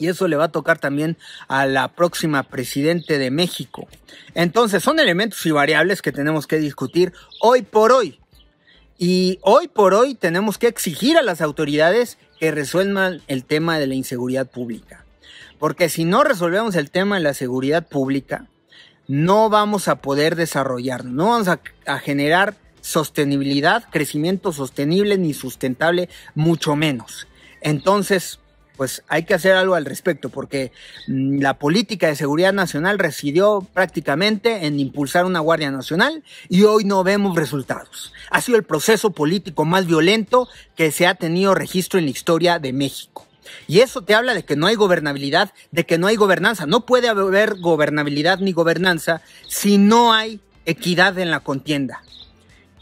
y eso le va a tocar también a la próxima presidente de México. Entonces, son elementos y variables que tenemos que discutir hoy por hoy. Y hoy por hoy tenemos que exigir a las autoridades que resuelvan el tema de la inseguridad pública. Porque si no resolvemos el tema de la seguridad pública, no vamos a poder desarrollar, no vamos a, generar sostenibilidad, crecimiento sostenible ni sustentable, mucho menos. Entonces, pues hay que hacer algo al respecto, porque mm, la política de seguridad nacional residió prácticamente en impulsar una Guardia Nacional y hoy no vemos resultados. Ha sido el proceso político más violento que se ha tenido registro en la historia de México. Y eso te habla de que no hay gobernabilidad, de que no hay gobernanza. No puede haber gobernabilidad ni gobernanza si no hay equidad en la contienda.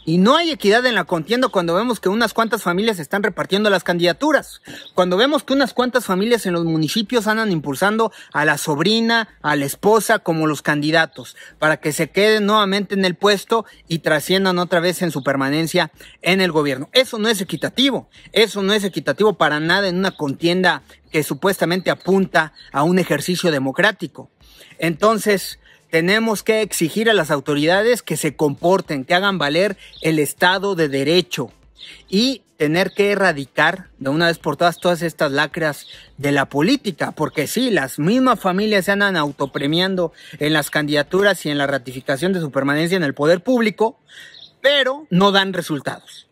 Y no hay equidad en la contienda cuando vemos que unas cuantas familias están repartiendo las candidaturas, cuando vemos que unas cuantas familias en los municipios andan impulsando a la sobrina, a la esposa como los candidatos, para que se queden nuevamente en el puesto y trasciendan otra vez en su permanencia en el gobierno. Eso no es equitativo, eso no es equitativo para nada en una contienda que supuestamente apunta a un ejercicio democrático. Entonces, tenemos que exigir a las autoridades que se comporten, que hagan valer el Estado de Derecho y tener que erradicar de una vez por todas todas estas lacras de la política, porque sí, las mismas familias se andan autopremiando en las candidaturas y en la ratificación de su permanencia en el poder público, pero no dan resultados.